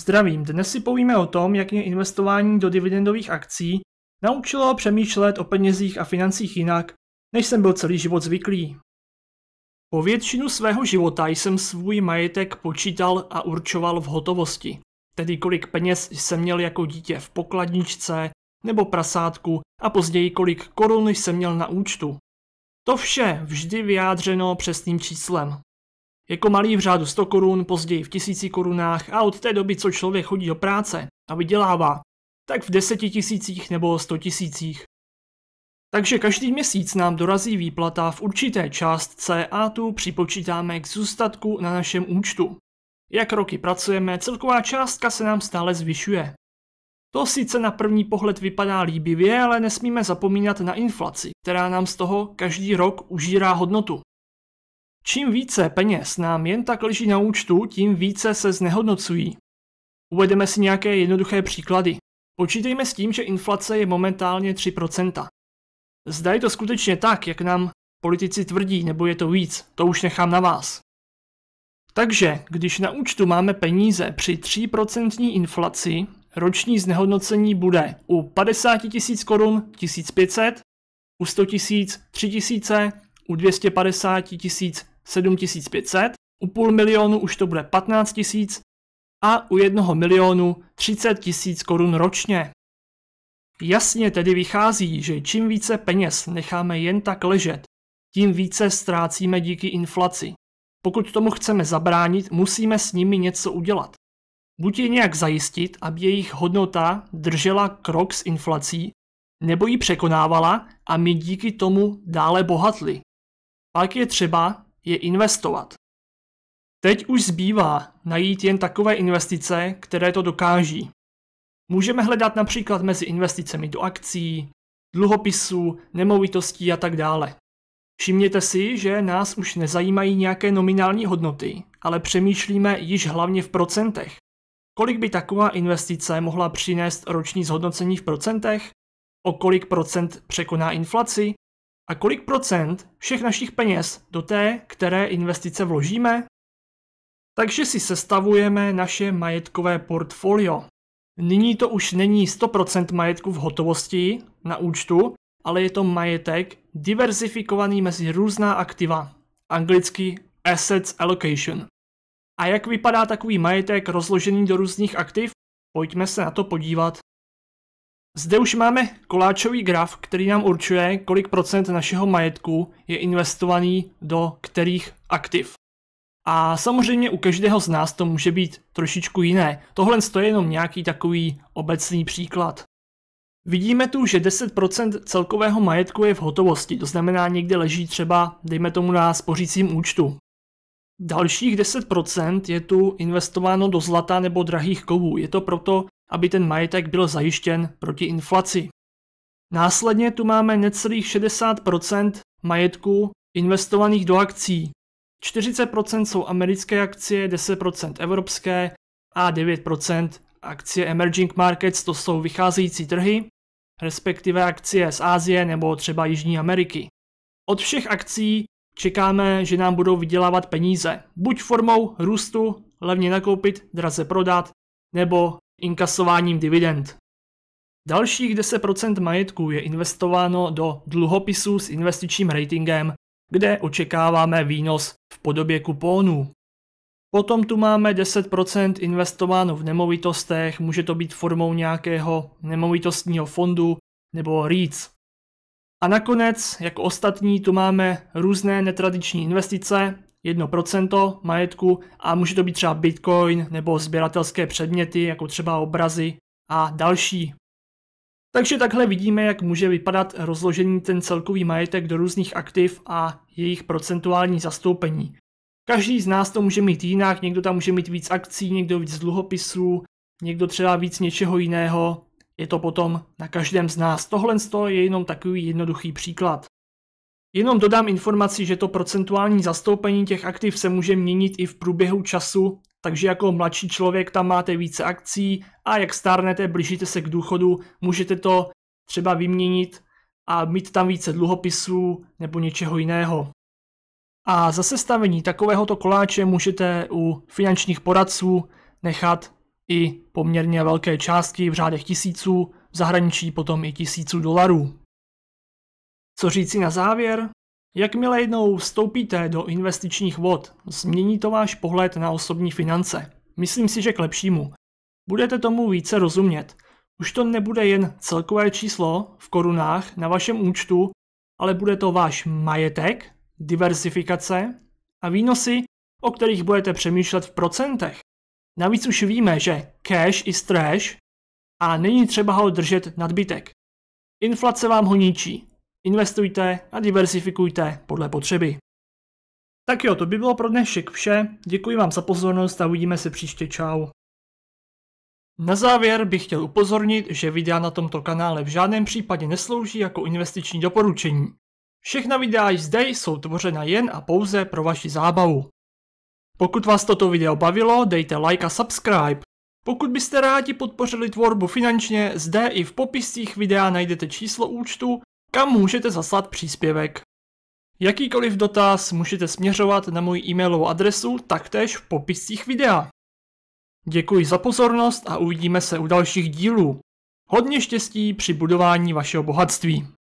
Zdravím, dnes si povíme o tom, jak mě investování do dividendových akcí naučilo přemýšlet o penězích a financích jinak, než jsem byl celý život zvyklý. Po většinu svého života jsem svůj majetek počítal a určoval v hotovosti, tedy kolik peněz jsem měl jako dítě v pokladničce nebo prasátku a později kolik korun jsem měl na účtu. To vše vždy vyjádřeno přesným číslem. Jako malý v řádu 100 korun, později v tisíci korunách a od té doby, co člověk chodí do práce a vydělává, tak v deseti tisících nebo sto tisících. Takže každý měsíc nám dorazí výplata v určité částce a tu připočítáme k zůstatku na našem účtu. Jak roky pracujeme, celková částka se nám stále zvyšuje. To sice na první pohled vypadá líbivě, ale nesmíme zapomínat na inflaci, která nám z toho každý rok užírá hodnotu. Čím více peněz nám jen tak leží na účtu, tím více se znehodnocují. Uvedeme si nějaké jednoduché příklady. Počítejme s tím, že inflace je momentálně 3%. Zda je to skutečně tak, jak nám politici tvrdí, nebo je to víc, to už nechám na vás. Takže, když na účtu máme peníze při 3% inflaci, roční znehodnocení bude u 50 000 korun 1500, u 100 000 3000, u 250 000 7500, u půl milionu už to bude 15 tisíc a u jednoho milionu 30 tisíc korun ročně. Jasně tedy vychází, že čím více peněz necháme jen tak ležet, tím více ztrácíme díky inflaci. Pokud tomu chceme zabránit, musíme s nimi něco udělat. Buď je nějak zajistit, aby jejich hodnota držela krok s inflací, nebo ji překonávala a my díky tomu dále bohatli. Pak je třeba je investovat. Teď už zbývá najít jen takové investice, které to dokáží. Můžeme hledat například mezi investicemi do akcí, dluhopisů, nemovitostí a tak dále. Všimněte si, že nás už nezajímají nějaké nominální hodnoty, ale přemýšlíme již hlavně v procentech. Kolik by taková investice mohla přinést roční zhodnocení v procentech? O kolik procent překoná inflaci? A kolik procent všech našich peněz do té, které investice vložíme? Takže si sestavujeme naše majetkové portfolio. Nyní to už není 100% majetku v hotovosti na účtu, ale je to majetek diversifikovaný mezi různá aktiva, anglicky assets allocation. A jak vypadá takový majetek rozložený do různých aktiv? Pojďme se na to podívat. Zde už máme koláčový graf, který nám určuje, kolik procent našeho majetku je investovaný do kterých aktiv. A samozřejmě u každého z nás to může být trošičku jiné. Tohle je jenom nějaký takový obecný příklad. Vidíme tu, že 10% celkového majetku je v hotovosti, to znamená někde leží třeba, dejme tomu na spořícím účtu. Dalších 10% je tu investováno do zlata nebo drahých kovů. Je to proto, aby ten majetek byl zajištěn proti inflaci. Následně tu máme necelých 60% majetku investovaných do akcí. 40% jsou americké akcie, 10% evropské a 9% akcie emerging markets, to jsou vycházející trhy, respektive akcie z Ázie nebo třeba Jižní Ameriky. Od všech akcí čekáme, že nám budou vydělávat peníze, buď formou růstu, levně nakoupit, draze prodat, nebo inkasováním dividend. Dalších 10% majetku je investováno do dluhopisů s investičním ratingem, kde očekáváme výnos v podobě kupónů. Potom tu máme 10% investováno v nemovitostech, může to být formou nějakého nemovitostního fondu nebo REITs. A nakonec, jako ostatní, tu máme různé netradiční investice, 1% majetku a může to být třeba bitcoin nebo sběratelské předměty, jako třeba obrazy a další. Takže takhle vidíme, jak může vypadat rozložení ten celkový majetek do různých aktiv a jejich procentuální zastoupení. Každý z nás to může mít jinak, někdo tam může mít víc akcí, někdo víc dluhopisů, někdo třeba víc něčeho jiného. Je to potom na každém z nás. Tohle je jenom takový jednoduchý příklad. Jenom dodám informaci, že to procentuální zastoupení těch aktiv se může měnit i v průběhu času, takže jako mladší člověk tam máte více akcí a jak stárnete, blížíte se k důchodu, můžete to třeba vyměnit a mít tam více dluhopisů nebo něčeho jiného. A za sestavení takovéhoto koláče můžete u finančních poradců nechat i poměrně velké částky v řádech tisíců, v zahraničí potom i tisíců dolarů. Co říci na závěr? Jakmile jednou vstoupíte do investičních vod, změní to váš pohled na osobní finance. Myslím si, že k lepšímu. Budete tomu více rozumět. Už to nebude jen celkové číslo v korunách na vašem účtu, ale bude to váš majetek, diversifikace a výnosy, o kterých budete přemýšlet v procentech. Navíc už víme, že cash is trash a není třeba ho držet nadbytek. Inflace vám ho ničí investujte a diversifikujte podle potřeby. Tak jo, to by bylo pro dnešek vše. Děkuji vám za pozornost a uvidíme se příště. Čau. Na závěr bych chtěl upozornit, že videa na tomto kanále v žádném případě neslouží jako investiční doporučení. Všechna videa zde jsou tvořena jen a pouze pro vaši zábavu. Pokud vás toto video bavilo, dejte like a subscribe. Pokud byste rádi podpořili tvorbu finančně, zde i v popiscích videa najdete číslo účtu kam můžete zaslat příspěvek. Jakýkoliv dotaz můžete směřovat na můj e-mailovou adresu taktéž v popiscích videa. Děkuji za pozornost a uvidíme se u dalších dílů. Hodně štěstí při budování vašeho bohatství.